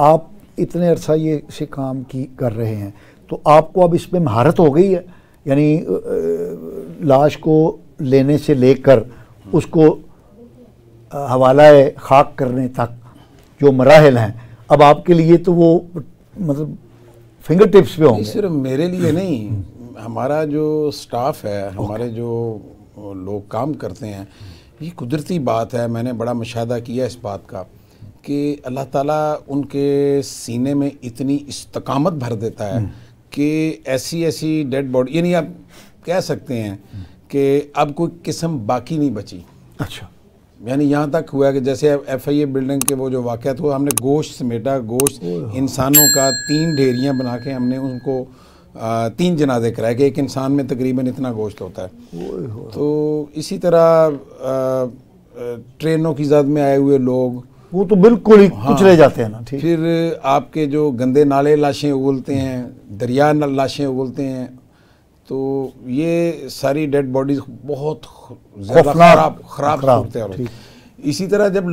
आप इतने अरसा ये से काम की कर रहे हैं तो आपको अब इसमें महारत हो गई है यानी लाश को लेने से लेकर उसको हवाला खाक करने तक जो मराहल हैं अब आपके लिए तो वो मतलब फिंगर टिप्स पे होंगे सिर्फ मेरे लिए नहीं हमारा जो स्टाफ है हमारे जो लोग काम करते हैं ये कुदरती बात है मैंने बड़ा मुशाह किया इस बात का कि अल्लाह ताला उनके सीने में इतनी इस्तकामत भर देता है कि ऐसी ऐसी डेड बॉडी यानी आप कह सकते हैं कि अब कोई किस्म बाकी नहीं बची अच्छा यानी यहाँ तक हुआ कि जैसे एफ आई ए बिल्डिंग के वो जो वाक़ हुआ हमने गोश्त समेटा गोश्त इंसानों का तीन ढेरियाँ बना के हमने उनको तीन जनाजे कराए कि एक इंसान में तकरीबन इतना गोश्त होता है तो इसी तरह ट्रेनों की जद में आए हुए लोग वो तो बिल्कुल ही हाँ, कुचले जाते हैं ना ठीक फिर आपके जो गंदे नाले लाशें उगलते हैं दरिया लाशें उगलते हैं तो ये सारी डेड बॉडीज बहुत ज़्यादा खराब खराब होते हैं इसी तरह जब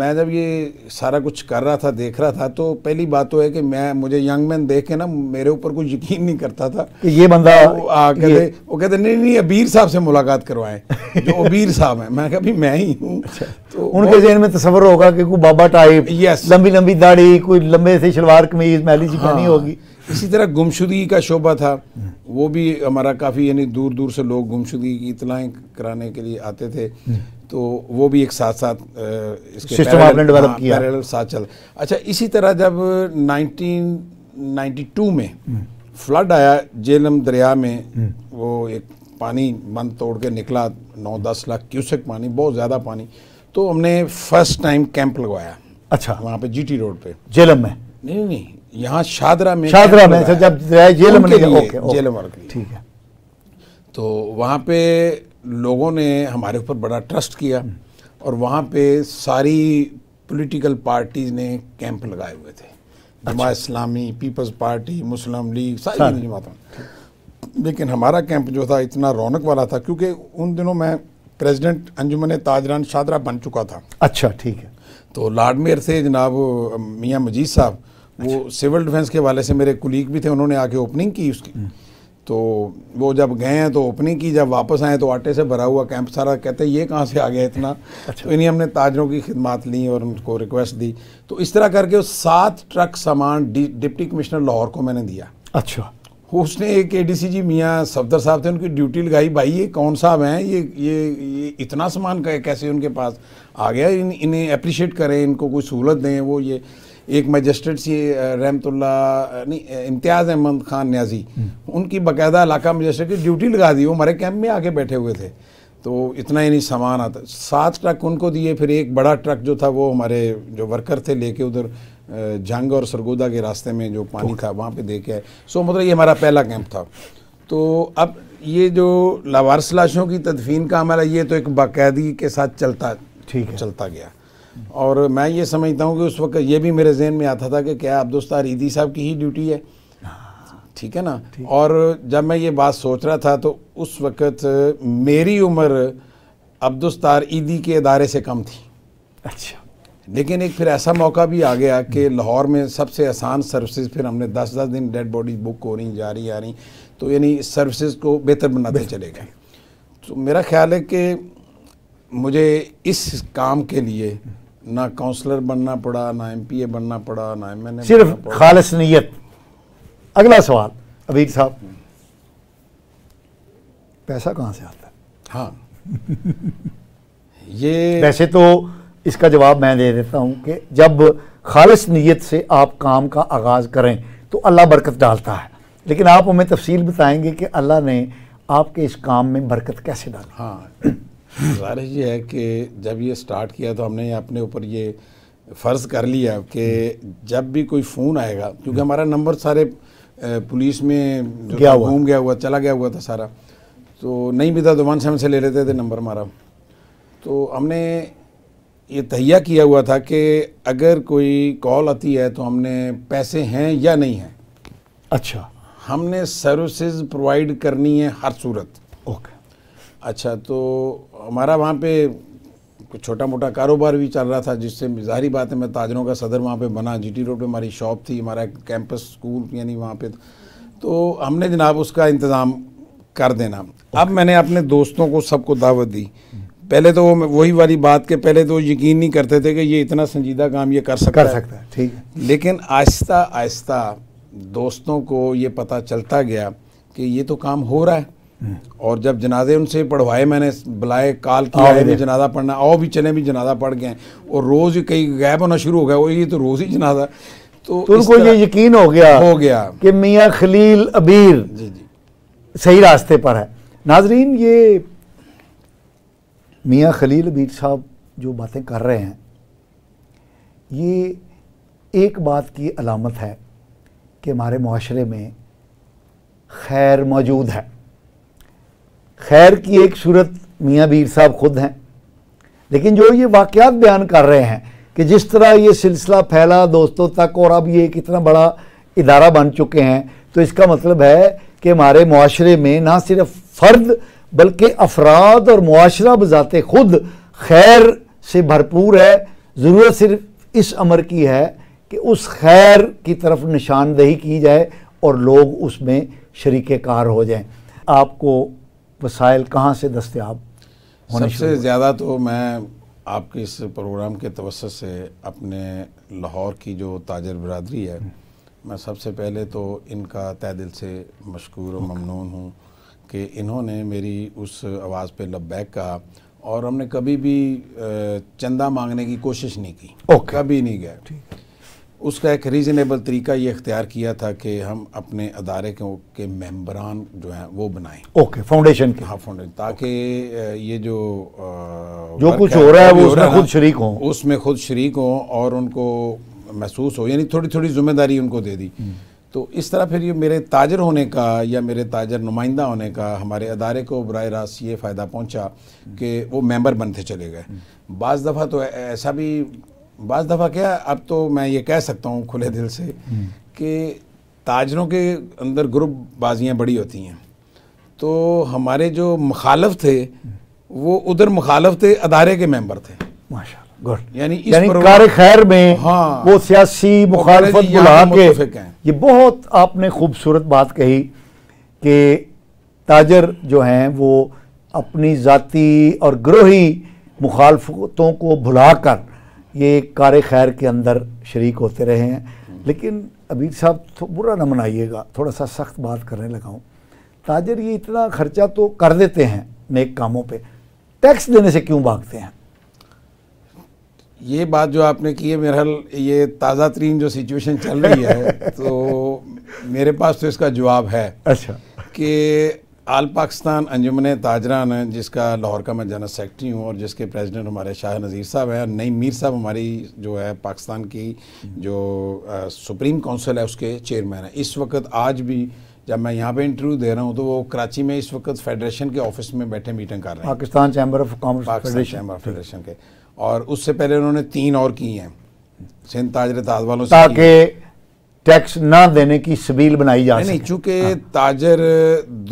मैं जब ये सारा कुछ कर रहा था देख रहा था तो पहली बात तो है कि मैं मुझे यंग मैन देख के ना मेरे ऊपर कुछ यकीन नहीं करता था कि ये बंदा वो आ ये। वो कहते नहीं नहीं अबीर साहब से मुलाकात करवाएं जो अबीर साहब हैं मैं कभी मैं ही हूँ अच्छा। तो उनके जहन में तस्वर होगा कि कोई बाबा टाइप यस लंबी लंबी दाढ़ी कोई लंबे से शलवार कमीज मैली सी पहनी हाँ। होगी इसी तरह गुमशुदगी का शोभा था वो भी हमारा काफ़ी यानी दूर दूर से लोग गुमशुदगी की इतलाएँ कराने के लिए आते थे हम्म। तो वो भी एक साथ साथ इसके सिस्टम आपने डेवलप हाँ, किया पैरेलल साथ चल अच्छा इसी तरह जब 1992 में हम्म। फ्लड आया जेलम दरिया में हम्म। वो एक पानी बंद तोड़ के निकला नौ दस लाख क्यूसेक पानी बहुत ज़्यादा पानी तो हमने फर्स्ट टाइम कैंप लगवाया अच्छा वहाँ पे जीटी रोड पे जेलम में नहीं नहीं यहाँ शादरा में शादरा में जब जेलम जेलम ठीक है तो वहाँ पे लोगों ने हमारे ऊपर बड़ा ट्रस्ट किया और वहाँ पे सारी पॉलिटिकल पार्टीज ने कैंप लगाए हुए थे अच्छा। Jamaat Islami peoples party Muslim league सारी जमात लेकिन हमारा कैंप जो था इतना रौनक वाला था क्योंकि उन दिनों मैं प्रेसिडेंट अंजुमन ताजरान शादरा बन चुका था अच्छा ठीक है तो मेयर थे जनाब मियाँ मजीद साहब वो सिविल अच्छा। डिफेंस के वाले से मेरे कुलीग भी थे उन्होंने आके ओपनिंग की उसकी हम्म। तो वो जब गए हैं तो ओपनिंग की जब वापस आए तो आटे से भरा हुआ कैंप सारा कहते हैं ये कहाँ से आ गया इतना अच्छा। तो इन्हीं हमने ताजरों की खिदमत ली और उनको रिक्वेस्ट दी तो इस तरह करके उस सात ट्रक सामान डि, डिप्टी कमिश्नर लाहौर को मैंने दिया अच्छा उसने एक ए डी सी जी मियाँ सफदर साहब थे उनकी ड्यूटी लगाई भाई ये कौन साहब हैं ये ये ये इतना सामान कैसे उनके पास आ गया इन इन्हें अप्रिशिएट करें इनको कोई सहूलत दें वो ये एक मजिस्ट्रेट सी रहमतुल्ला नहीं इम्तियाज़ अहमद खान न्याजी उनकी बाकायदा इलाका मजिस्ट्रेट की ड्यूटी लगा दी वो हमारे कैंप में आके बैठे हुए थे तो इतना ही नहीं सामान आता सात ट्रक उनको दिए फिर एक बड़ा ट्रक जो था वो हमारे जो वर्कर थे लेके उधर जंग और सरगोदा के रास्ते में जो पानी था वहाँ पे दे के आए सो मतलब ये हमारा पहला कैंप था तो अब ये जो लावारस लाशों की तदफीन का हमारा ये तो एक बाकायदगी के साथ चलता ठीक चलता गया और मैं ये समझता हूँ कि उस वक्त ये भी मेरे जहन में आता था कि क्या अब्दुस्तार ईदी साहब की ही ड्यूटी है ठीक है ना और जब मैं ये बात सोच रहा था तो उस वक्त मेरी उम्र अब्दुस्तार ईदी के अदारे से कम थी अच्छा लेकिन एक फिर ऐसा मौका भी आ गया कि लाहौर में सबसे आसान सर्विसेज फिर हमने दस दस दिन डेड बॉडीज बुक हो रही जा रही आ रही तो यानी सर्विसेज को बेहतर बनाते चले गए तो मेरा ख्याल है कि मुझे इस काम के लिए ना काउंसलर बनना पड़ा ना एमपीए बनना पड़ा ना एमएनए सिर्फ खालस नीयत अगला सवाल अबीर साहब पैसा कहाँ से आता है हाँ ये वैसे तो इसका जवाब मैं दे देता हूँ कि जब खालस नीयत से आप काम का आगाज़ करें तो अल्लाह बरकत डालता है लेकिन आप हमें तफसील बताएंगे कि अल्लाह ने आपके इस काम में बरकत कैसे डाली हाँ गुजारिश ये है कि जब ये स्टार्ट किया तो हमने अपने ऊपर ये फ़र्ज़ कर लिया कि जब भी कोई फ़ोन आएगा क्योंकि हमारा नंबर सारे पुलिस में गया हुआ घूम गया हुआ चला गया हुआ था सारा तो नहीं भी था दुमान तो साहब से ले लेते थे नंबर हमारा तो हमने ये तहिया किया हुआ था कि अगर कोई कॉल आती है तो हमने पैसे हैं या नहीं हैं अच्छा हमने सर्विसेज प्रोवाइड करनी है हर सूरत ओके अच्छा तो हमारा वहाँ पे कुछ छोटा मोटा कारोबार भी चल रहा था जिससे जाहरी बात है मैं ताजरों का सदर वहाँ पे बना जीटी रोड पे हमारी शॉप थी हमारा कैंपस स्कूल यानी वहाँ पे तो हमने जनाब उसका इंतज़ाम कर देना अब मैंने अपने दोस्तों को सबको दावत दी पहले तो वही वाली बात के पहले तो यकीन नहीं करते थे कि ये इतना संजीदा काम ये कर सकता कर सकता है ठीक लेकिन आहिस्ता आहिस्ता दोस्तों को ये पता चलता गया कि ये तो काम हो रहा है और जब जनाजे उनसे पढ़वाए मैंने बुलाए काल की आए भी जनाजा पढ़ना आओ भी चले भी जनाजा पढ़ गए और रोज़ कई गायब होना शुरू हो गया वो ये तो रोज़ ही जनाजा तो, तो उनको ये यकीन हो गया हो गया कि मियाँ खलील अबीर जी जी सही रास्ते पर है नाजरीन ये मियाँ खलील अबीर साहब जो बातें कर रहे हैं ये एक बात की अलामत है कि हमारे माशरे में खैर मौजूद है खैर की एक सूरत मियाँ बीर साहब खुद हैं लेकिन जो ये वाक़ात बयान कर रहे हैं कि जिस तरह ये सिलसिला फैला दोस्तों तक और अब ये कितना इतना बड़ा इदारा बन चुके हैं तो इसका मतलब है कि हमारे माशरे में ना सिर्फ फ़र्द बल्कि अफराद और माशरा बजाते खुद खैर से भरपूर है ज़रूरत सिर्फ इस अमर की है कि उस खैर की तरफ निशानदेही की जाए और लोग उसमें शरीक कार हो जाए आपको वसाइल कहाँ से दस्तियाब होने सबसे ज़्यादा तो मैं आपके इस प्रोग्राम के तवसत से अपने लाहौर की जो ताजर बरदरी है मैं सबसे पहले तो इनका तय दिल से मशहूर और ममनून हूँ कि इन्होंने मेरी उस आवाज़ पे बैक कहा और हमने कभी भी चंदा मांगने की कोशिश नहीं की ओके कभी नहीं गया है उसका एक रीज़नेबल तरीका ये अख्तियार किया था कि हम अपने अदारे के, के मेम्बरान जो हैं वो बनाएं ओके फाउंडेशन के हाँ फाउंडेशन ताकि ये जो आ, जो कुछ हो रहा है वो उसमें खुद शरीक हों उसमें खुद शरीक हों और उनको महसूस हो यानी थोड़ी थोड़ी जिम्मेदारी उनको दे दी हम्म। तो इस तरह फिर ये मेरे ताजर होने का या मेरे ताजर नुमाइंदा होने का हमारे अदारे को बर रास्त ये फ़ायदा पहुँचा कि वो मेम्बर बनते चले गए हम्म। बज़ दफ़ा तो ऐसा भी बाज दफ़ा क्या अब तो मैं ये कह सकता हूँ खुले दिल से हम्म। कि ताजरों के अंदर ग्रुप बाजियाँ बड़ी होती हैं तो हमारे जो मुखालफ थे हम्म। वो उधर मुखालफ थे अदारे के मेंबर थे माशा यानी यानी कार खैर में हाँ वो सियासी मुखालफत बुला के ये बहुत आपने खूबसूरत बात कही कि ताजर जो हैं वो अपनी जाति और ग्रोही मुखालफतों को भुला कर ये कार खैर के अंदर शरीक होते रहे हैं लेकिन अबीर साहब तो बुरा ना मनाइएगा थोड़ा सा सख्त बात करने लगा हूँ ताजर ये इतना खर्चा तो कर देते हैं नेक कामों पे टैक्स देने से क्यों भागते हैं ये बात जो आपने की है मेरहल ये ताज़ा तरीन जो सिचुएशन चल रही है तो मेरे पास तो इसका जवाब है अच्छा कि आल पाकिस्तान अंजुमन ताजरान है जिसका लाहौर का मैं जनरल सेक्रेटरी हूँ और जिसके प्रेसिडेंट हमारे शाह नज़ीर साहब हैं और नई मीर साहब हमारी जो है पाकिस्तान की जो आ, सुप्रीम काउंसिल है उसके चेयरमैन है इस वक्त आज भी जब मैं यहाँ पे इंटरव्यू दे रहा हूँ तो वो कराची में इस वक्त फेडरेशन के ऑफिस में बैठे मीटिंग कर रहे हैं Pakistan chamber of commerce Pakistan chamber of federation के और उससे पहले उन्होंने तीन और की हैं सिंध ताजर ताज वालों से टैक्स ना देने की सबील बनाई जा नहीं चूंकि हाँ। ताजर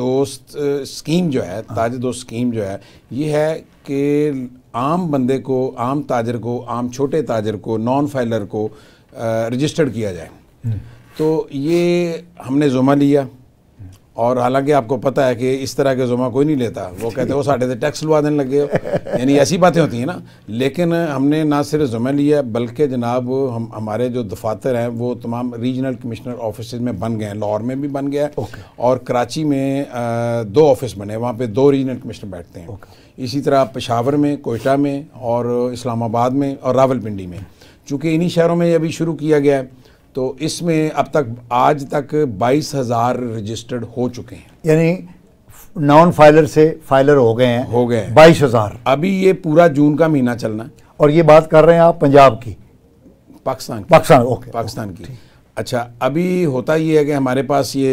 दोस्त स्कीम जो है हाँ। ताजर दोस्त स्कीम जो है ये है कि आम बंदे को आम ताजर को आम छोटे ताजर को नॉन फाइलर को रजिस्टर्ड किया जाए हम्म। तो ये हमने जुमा लिया और हालांकि आपको पता है कि इस तरह के जुमा कोई नहीं लेता वो कहते हैं वो साढ़े से टैक्स लुवा देने लगे हो यानी ऐसी बातें होती हैं ना लेकिन हमने ना सिर्फ जुमे लिया बल्कि जनाब हम हमारे जो दफातर हैं वो तमाम रीजनल कमिश्नर ऑफिस में बन गए हैं लाहौर में भी बन गया है और कराची में आ, दो ऑफिस बने वहाँ पर दो रीजनल कमिश्नर बैठते हैं इसी तरह पेशावर में कोयटा में और इस्लामाबाद में और रावलपिंडी में चूँकि इन्हीं शहरों में अभी शुरू किया गया है तो इसमें अब तक आज तक बाईस हज़ार रजिस्टर्ड हो चुके हैं यानी नॉन फाइलर से फाइलर हो गए हैं हो गए बाईस हज़ार अभी ये पूरा जून का महीना चलना और ये बात कर रहे हैं आप पंजाब की पाकिस्तान पाकिस्तान ओके पाकिस्तान की अच्छा अभी होता ये है कि हमारे पास ये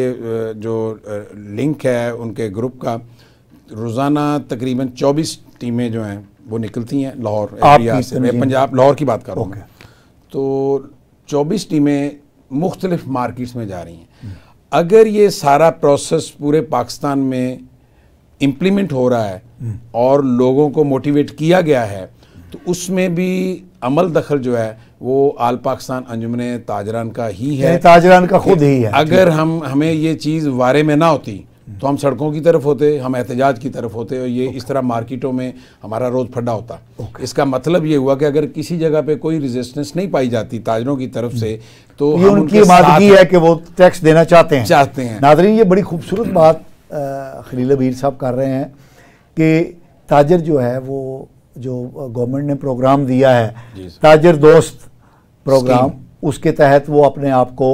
जो लिंक है उनके ग्रुप का रोज़ाना तकरीबन 24 टीमें जो हैं वो निकलती हैं लाहौर पंजाब लाहौर की बात कर रहा हूँ तो 24 टीमें मुख्तलिफ मार्केट्स में जा रही हैं अगर ये सारा प्रोसेस पूरे पाकिस्तान में इम्प्लीमेंट हो रहा है और लोगों को मोटिवेट किया गया है तो उसमें भी अमल दखल जो है वो आल पाकिस्तान अंजुमन ताजरान का ही है ताजरान का खुद ही है अगर हम हमें ये चीज़ वारे में ना होती तो हम सड़कों की तरफ होते हम एहतजाज की तरफ होते और ये इस तरह मार्केटों में हमारा रोज़ फड्डा होता इसका मतलब ये हुआ कि अगर किसी जगह पे कोई रेजिस्टेंस नहीं पाई जाती ताजरों की तरफ से तो ये उनकी की है कि वो टैक्स देना चाहते हैं चाहते हैं नादरी ये बड़ी खूबसूरत बात खलील अबीर साहब कर रहे हैं कि ताजर जो है वो जो गवर्नमेंट ने प्रोग्राम दिया है ताजर दोस्त प्रोग्राम उसके तहत वो अपने आप को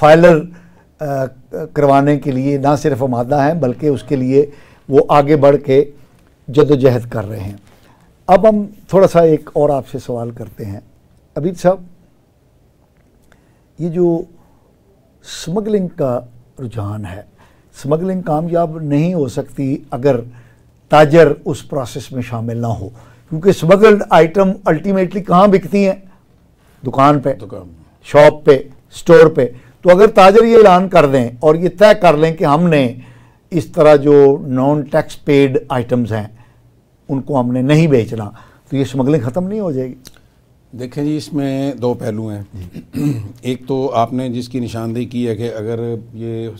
फाइलर करवाने के लिए ना सिर्फ हम हैं बल्कि उसके लिए वो आगे बढ़ के जदोजहद कर रहे हैं अब हम थोड़ा सा एक और आपसे सवाल करते हैं अबीद साहब ये जो स्मगलिंग का रुझान है स्मगलिंग कामयाब नहीं हो सकती अगर ताजर उस प्रोसेस में शामिल ना हो क्योंकि स्मगल्ड आइटम अल्टीमेटली कहाँ बिकती हैं दुकान पे दुकान शॉप पे स्टोर पे तो अगर ताजर ये ऐलान कर दें और ये तय कर लें कि हमने इस तरह जो नॉन टैक्स पेड आइटम्स हैं उनको हमने नहीं बेचना तो ये स्मगलिंग ख़त्म नहीं हो जाएगी देखें जी इसमें दो पहलू हैं एक तो आपने जिसकी निशानदेही की है कि अगर ये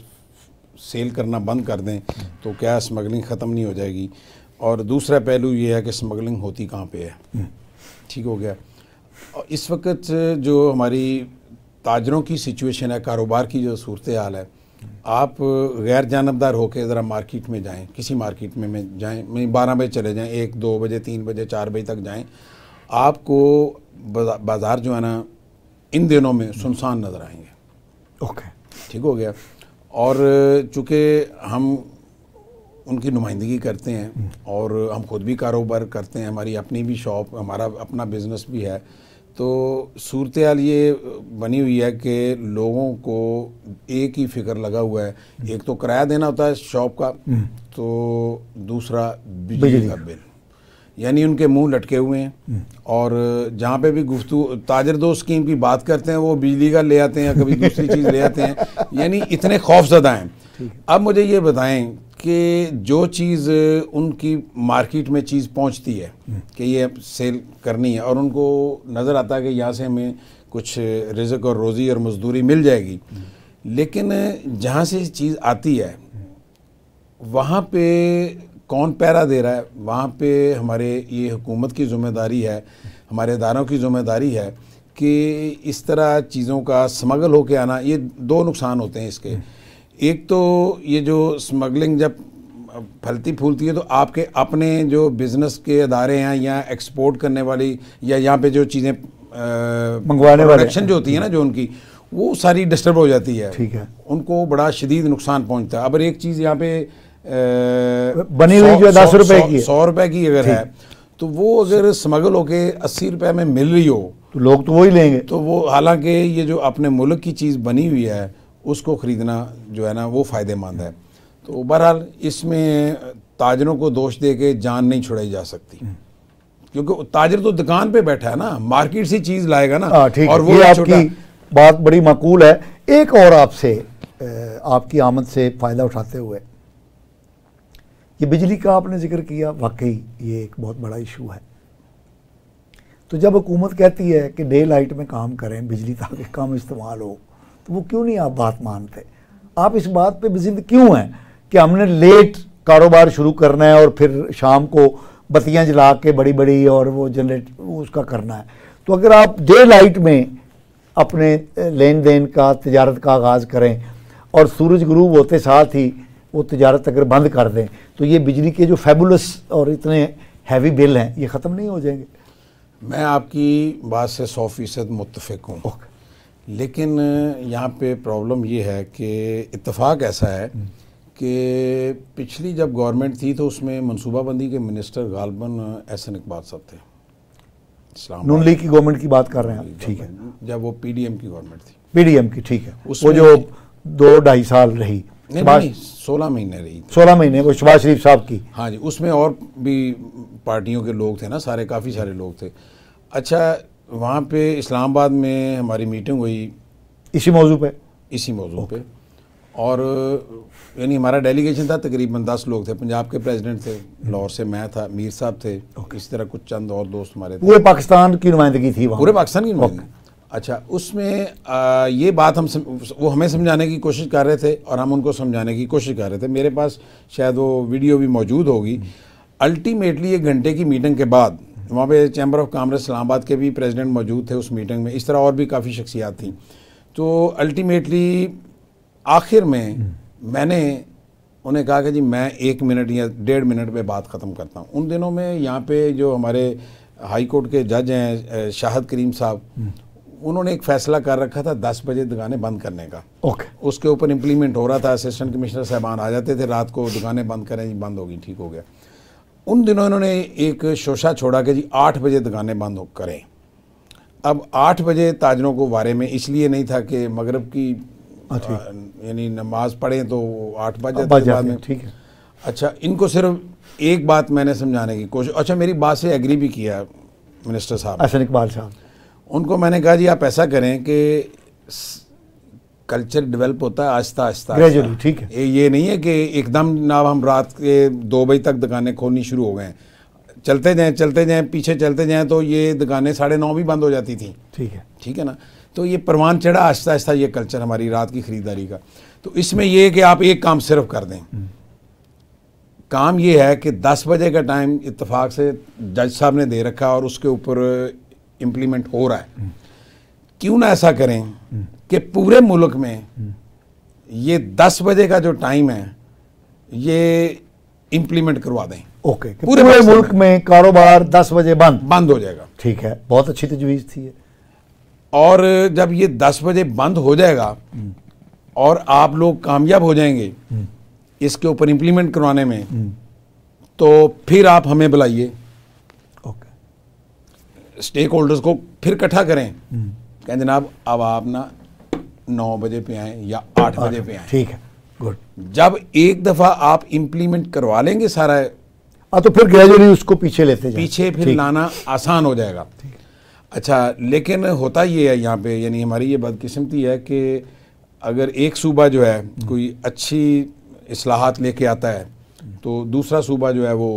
सेल करना बंद कर दें तो क्या स्मगलिंग ख़त्म नहीं हो जाएगी और दूसरा पहलू ये है कि स्मगलिंग होती कहाँ पे है हम्म। ठीक हो गया इस वक्त जो हमारी ताजरों की सिचुएशन है कारोबार की जो सूरत हाल है आप गैर जानबदार होकर ज़रा मार्केट में जाएं किसी मार्केट में मैं जाएं मैं बारह बजे चले जाएं एक दो बजे तीन बजे चार बजे तक जाएं आपको बाज़ार जो है ना इन दिनों में सुनसान नज़र आएंगे ओके okay. ठीक हो गया और चूँकि हम उनकी नुमाइंदगी करते हैं हम्म। और हम खुद भी कारोबार करते हैं हमारी अपनी भी शॉप हमारा अपना बिजनेस भी है तो सूरत ये बनी हुई है कि लोगों को एक ही फिक्र लगा हुआ है एक तो किराया देना होता है शॉप का हम्म। तो दूसरा बिजली का बिल यानी उनके मुंह लटके हुए हैं हम्म। और जहाँ पे भी गुफ्तु ताजर दो स्कीम की बात करते हैं वो बिजली का ले आते हैं या कभी दूसरी चीज़ ले आते हैं यानी इतने खौफजदा हैं अब मुझे ये बताएं कि जो चीज़ उनकी मार्केट में चीज़ पहुंचती है कि ये सेल करनी है और उनको नज़र आता है कि यहाँ से हमें कुछ रिजक और रोज़ी और मजदूरी मिल जाएगी लेकिन जहाँ से चीज़ आती है वहाँ पे कौन पैरा दे रहा है वहाँ पे हमारे ये हुकूमत की ज़िम्मेदारी है हमारे इदारों की ज़िम्मेदारी है कि इस तरह चीज़ों का स्मगल होके आना ये दो नुकसान होते हैं इसके एक तो ये जो स्मगलिंग जब फलती फूलती है तो आपके अपने जो बिज़नेस के अदारे हैं या एक्सपोर्ट करने वाली या यहाँ पे जो चीज़ें मंगवाने वाले जो होती है ना जो उनकी वो सारी डिस्टर्ब हो जाती है ठीक है उनको बड़ा शदीद नुकसान पहुँचता है अब एक चीज़ यहाँ पे बनी हुई जो दस रुपए की सौ रुपए की अगर है तो वो अगर स्मगल होके अस्सी रुपए में मिल रही हो तो लोग तो वही लेंगे तो वो हालांकि ये जो अपने मुल्क की चीज़ बनी हुई है उसको ख़रीदना जो है ना वो फ़ायदेमंद है तो बहरहाल इसमें ताजरों को दोष दे के जान नहीं छुड़ाई जा सकती हम्म। क्योंकि ताजर तो दुकान पे बैठा है ना मार्केट से चीज़ लाएगा ना हाँ, ठीक और वो आपकी बात बड़ी मकूल है एक और आपसे आपकी आमद से फ़ायदा उठाते हुए ये बिजली का आपने जिक्र किया वाकई ये एक बहुत बड़ा इशू है तो जब हुकूमत कहती है कि डे लाइट में काम करें बिजली ताकि कम इस्तेमाल हो तो वो क्यों नहीं आप बात मानते आप इस बात पे जिंद क्यों हैं कि हमने लेट कारोबार शुरू करना है और फिर शाम को बत्तियां जला के बड़ी बड़ी और वो जनरेट उसका करना है तो अगर आप डे लाइट में अपने लेन देन का तजारत का आगाज़ करें और सूरज गुरूब होते साथ ही वो तजारत अगर बंद कर दें तो ये बिजली के जो फेबुलस और इतने हैवी बिल हैं ये ख़त्म नहीं हो जाएंगे मैं आपकी बात से सौ फीसद मुतफ़ हूँ लेकिन यहाँ पे प्रॉब्लम ये है कि इतफाक़ ऐसा है हम्म। कि पिछली जब गवर्नमेंट थी तो उसमें मनसूबाबंदी के मिनिस्टर गालबन एहसन इकबाल साहब थे नून लीग की गवर्नमेंट की बात कर रहे हैं ठीक है जब वो पीडीएम की गवर्नमेंट थी पीडीएम की ठीक है वो जो दो ढाई साल रही सोलह महीने रही सोलह महीने वो शबाज शरीफ साहब की हाँ जी उसमें और भी पार्टियों के लोग थे ना सारे काफ़ी सारे लोग थे अच्छा वहाँ पे इस्लामाबाद में हमारी मीटिंग हुई इसी मौजू पे इसी मौजू पे और यानी हमारा डेलीगेशन था तकरीबन दस लोग थे पंजाब के प्रेसिडेंट थे हम्म। लाहौर से मैं था मीर साहब थे इस तरह कुछ चंद और दोस्त हमारे थे पूरे पाकिस्तान की नुमाइंदगी थी पूरे पाकिस्तान की नुमाइंदगी अच्छा उसमें ये बात हम सम, वो हमें समझाने की कोशिश कर रहे थे और हम उनको समझाने की कोशिश कर रहे थे मेरे पास शायद वो वीडियो भी मौजूद होगी हम्म। अल्टीमेटली एक घंटे की मीटिंग के बाद वहाँ पे चैम्बर ऑफ कामर्स इस्लामाबाद के भी प्रेसिडेंट मौजूद थे उस मीटिंग में इस तरह और भी काफ़ी शख्सियात थी तो अल्टीमेटली आखिर में हम्म। मैंने उन्हें कहा कि जी मैं एक मिनट या डेढ़ मिनट में बात ख़त्म करता हूँ उन दिनों में यहाँ पे जो हमारे हाई कोर्ट के जज हैं शाहद करीम साहब हम्म। उन्होंने एक फैसला कर रखा था दस बजे दुकानें बंद करने का ओके okay. उसके ऊपर इम्प्लीमेंट हो रहा था असिस्टेंट कमिश्नर साहबान आ जाते थे रात को दुकानें बंद करें बंद होगी ठीक हो गया उन दिनों इन्होंने एक शोशा छोड़ा कि जी आठ बजे दुकानें बंद करें अब आठ बजे ताजरों को बारे में इसलिए नहीं था कि मगरब की हाँ, यानी नमाज पढ़ें तो आठ बजे बाद में ठीक है अच्छा इनको सिर्फ एक बात मैंने समझाने की कोशिश अच्छा मेरी बात से एग्री भी किया मिनिस्टर साहब असन इकबाल साहब उनको मैंने कहा जी आप ऐसा करें कि कल्चर डेवलप होता है आस्ता आस्ता ग्रेजुअली ठीक है ये नहीं है कि एकदम ना हम रात के दो बजे तक दुकानें खोलनी शुरू हो गए हैं चलते जाएं चलते जाएं पीछे चलते जाएं तो ये दुकानें साढ़े नौ भी बंद हो जाती थी ठीक है ठीक है ना तो ये परवान चढ़ा आहिस्ता आहिस्ता ये कल्चर हमारी रात की ख़रीदारी का तो इसमें यह है कि आप एक काम सिर्फ कर दें हम्म। काम ये है कि दस बजे का टाइम इतफाक़ से जज साहब ने दे रखा और उसके ऊपर इम्प्लीमेंट हो रहा है हम्म। क्यों ना ऐसा करें हम्म। कि पूरे मुल्क में ये दस बजे का जो टाइम है ये इम्प्लीमेंट करवा दें ओके पूरे, पूरे मुल्क में, कारोबार दस बजे बंद बंद हो जाएगा ठीक है बहुत अच्छी तजवीज़ तो थी और जब ये दस बजे बंद हो जाएगा और आप लोग कामयाब हो जाएंगे इसके ऊपर इंप्लीमेंट करवाने में तो फिर आप हमें बुलाइए ओके स्टेक होल्डर्स को फिर इकट्ठा करें हम्म। कहें जनाब अब आप ना नौ बजे पे आए या आठ बजे पे आए ठीक है गुड जब एक दफ़ा आप इम्प्लीमेंट करवा लेंगे सारा आ, हाँ, तो फिर ग्रेजुअली उसको पीछे लेते पीछे फिर लाना आसान हो जाएगा अच्छा लेकिन होता ये है यहाँ पे यानी हमारी ये बदकिस्मती है कि अगर एक सूबा जो है हम्म। कोई अच्छी असलाहत लेके आता है हम्म। तो दूसरा सूबा जो है वो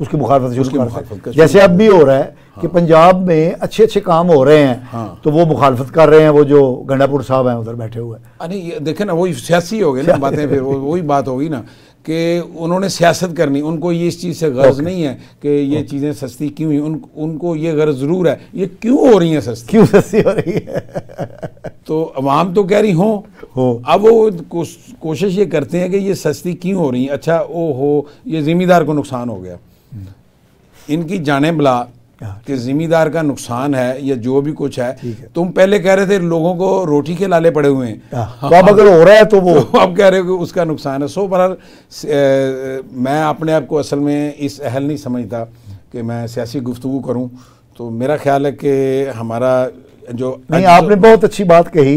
उसकी मुखालफत उसकी मुखालफत जैसे अब भी हो रहा है कि हाँ। पंजाब में अच्छे अच्छे काम हो रहे हैं हाँ। तो वो मुखालफत कर रहे हैं वो जो गंडापुर साहब हैं उधर बैठे हुए अरे ये देखे ना वही सियासी हो गए ना बातें फिर वही बात होगी ना कि उन्होंने सियासत करनी उनको ये इस चीज़ से गर्ज नहीं है कि ये चीज़ें सस्ती क्यों हुई उन, उनको ये गर्ज ज़रूर है ये क्यों हो रही हैं सस्ती क्यों सस्ती हो रही है तो अवाम तो कह रही हों हो अब वो कोशिश ये करते हैं कि ये सस्ती क्यों हो रही है अच्छा ओ हो ये ज़िम्मेदार को नुकसान हो गया इनकी जाने बला हाँ, कि जिमीदार का नुकसान है या जो भी कुछ है, है। तुम पहले कह रहे थे लोगों को रोटी के लाले पड़े हुए हैं हाँ। हाँ। तो अब अगर हो रहा है तो वो तो अब कह रहे हो उसका नुकसान है सो बर मैं अपने आप को असल में इस अहल नहीं समझता कि मैं सियासी गुफ्तु करूं तो मेरा ख्याल है कि हमारा जो नहीं आपने बहुत अच्छी बात कही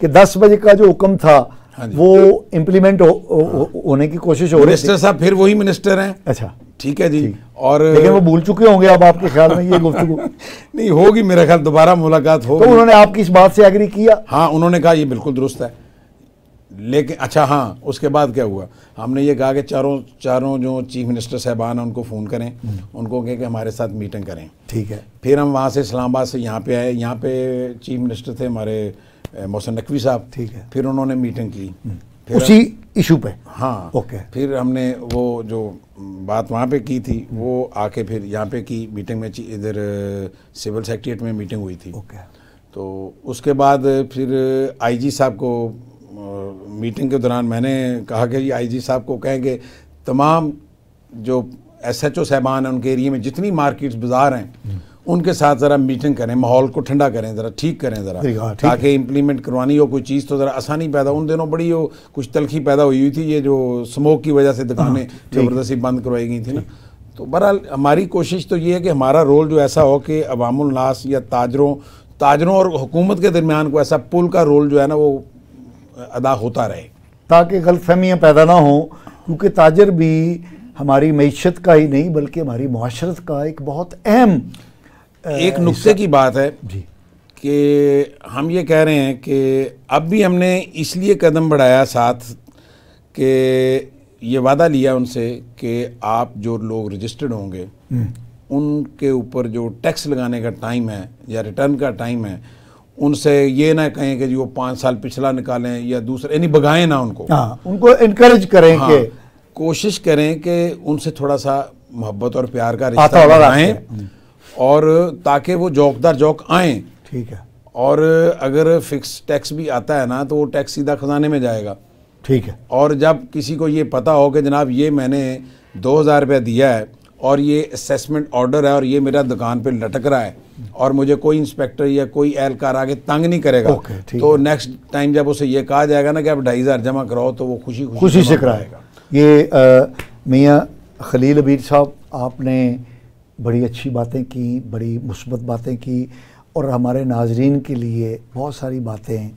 कि दस बजे का जो हुक्म था हाँ वो इम्प्लीमेंट हो, हो, हो, होने की कोशिश हो रही है साहब फिर वही मिनिस्टर हैं अच्छा ठीक है जी और लेकिन वो भूल चुके होंगे अब आपके ख्याल में ये गुफ्तु नहीं होगी मेरा ख्याल दोबारा मुलाकात हो तो उन्होंने आपकी इस बात से एग्री किया हाँ उन्होंने कहा ये बिल्कुल दुरुस्त है लेकिन अच्छा हाँ उसके बाद क्या हुआ हमने ये कहा कि चारों चारों जो चीफ मिनिस्टर साहबान हैं उनको फ़ोन करें हम्म। उनको कहें कि हमारे साथ मीटिंग करें ठीक है फिर हम वहाँ से इस्लामाबाद से यहाँ पे आए यहाँ पे चीफ मिनिस्टर थे हमारे मोहसिन नकवी साहब ठीक है फिर उन्होंने मीटिंग की हम्म। उसी इशू पे हाँ ओके फिर हमने वो जो बात वहाँ पे की थी वो आके फिर यहाँ पे की मीटिंग में इधर सिविल सेक्रेटरीट में मीटिंग हुई थी ओके तो उसके बाद फिर आईजी साहब को मीटिंग के दौरान मैंने कहा कि आईजी साहब को कहेंगे तमाम जो एस एच ओ साहबान हैं उनके एरिए में जितनी मार्केट्स बाज़ार हैं हम्म। उनके साथ ज़रा मीटिंग करें माहौल को ठंडा करें ज़रा ठीक करें ज़रा हाँ, ताकि इम्प्लीमेंट करवानी हो कोई चीज़ तो ज़रा आसानी पैदा उन दिनों बड़ी हो कुछ तलखी पैदा हुई हुई थी ये जो स्मोक की वजह से दुकानें हाँ, ज़बरदस्ती बंद करवाई गई थी ना तो बहरहाल हमारी कोशिश तो ये है कि हमारा रोल जो ऐसा हो कि अवामनास या ताजरों ताजरों और हुकूमत के दरमियान को ऐसा पुल का रोल जो है ना वो अदा होता रहे ताकि गलतफहमियाँ पैदा ना हों क्योंकि ताजर भी हमारी मीशत का ही नहीं बल्कि हमारी माशरत का एक बहुत अहम एक नुस्खे की बात है जी कि हम ये कह रहे हैं कि अब भी हमने इसलिए कदम बढ़ाया साथ कि ये वादा लिया उनसे कि आप जो लोग रजिस्टर्ड होंगे हम्म। उनके ऊपर जो टैक्स लगाने का टाइम है या रिटर्न का टाइम है उनसे ये ना कहें कि जी वो पाँच साल पिछला निकालें या दूसरा यानी भगाएं ना उनको आ, हाँ, उनको इनक्रेज करें हाँ, कि कोशिश करें कि उनसे थोड़ा सा मोहब्बत और प्यार का रिश्ता बढ़ाएं और ताकि वो जौकदार जौक आए ठीक है और अगर फिक्स टैक्स भी आता है ना तो वो टैक्स सीधा खजाने में जाएगा ठीक है और जब किसी को ये पता हो कि जनाब ये मैंने दो हज़ार रुपया दिया है और ये असेसमेंट ऑर्डर है और ये मेरा दुकान पे लटक रहा है और मुझे कोई इंस्पेक्टर या कोई एहलकार आगे तंग नहीं करेगा ओके तो नेक्स्ट टाइम जब उसे ये कहा जाएगा ना कि आप ढाई हज़ार जमा कराओ तो वो खुशी खुशी, खुशी से कराएगा ये मियाँ खलील अबीर साहब आपने बड़ी अच्छी बातें की बड़ी मुस्बत बातें की और हमारे नाजरीन के लिए बहुत सारी बातें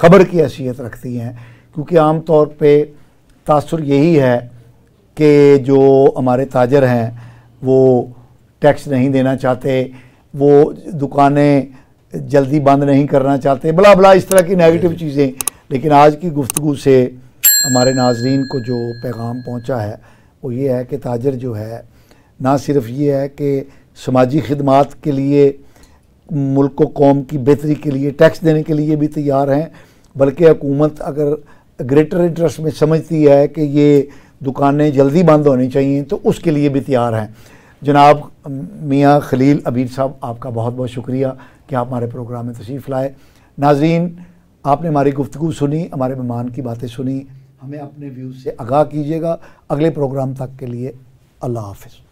ख़बर की हैसियत रखती हैं क्योंकि आम तौर पे तासर यही है कि जो हमारे ताजर हैं वो टैक्स नहीं देना चाहते वो दुकानें जल्दी बंद नहीं करना चाहते बला बला इस तरह की नेगेटिव चीज़ें लेकिन आज की गुफ्तु से हमारे नाजरीन को जो पैगाम पहुंचा है वो ये है कि ताजर जो है ना सिर्फ ये है कि समाजी खदमात के लिए मुल्क कौम की बेहतरी के लिए टैक्स देने के लिए भी तैयार हैं बल्कि हुकूमत अगर ग्रेटर इंटरेस्ट में समझती है कि ये दुकानें जल्दी बंद होनी चाहिए तो उसके लिए भी तैयार हैं जनाब मियाँ खलील अबीर साहब आपका बहुत बहुत शुक्रिया कि आप हमारे प्रोग्राम में तशरीफ़ लाए नाजीन आपने हमारी गुफ्तु सुनी हमारे मेहमान की बातें सुनी हमें अपने व्यूज़ से आगाह कीजिएगा अगले प्रोग्राम तक के लिए अल्लाह हाफिज़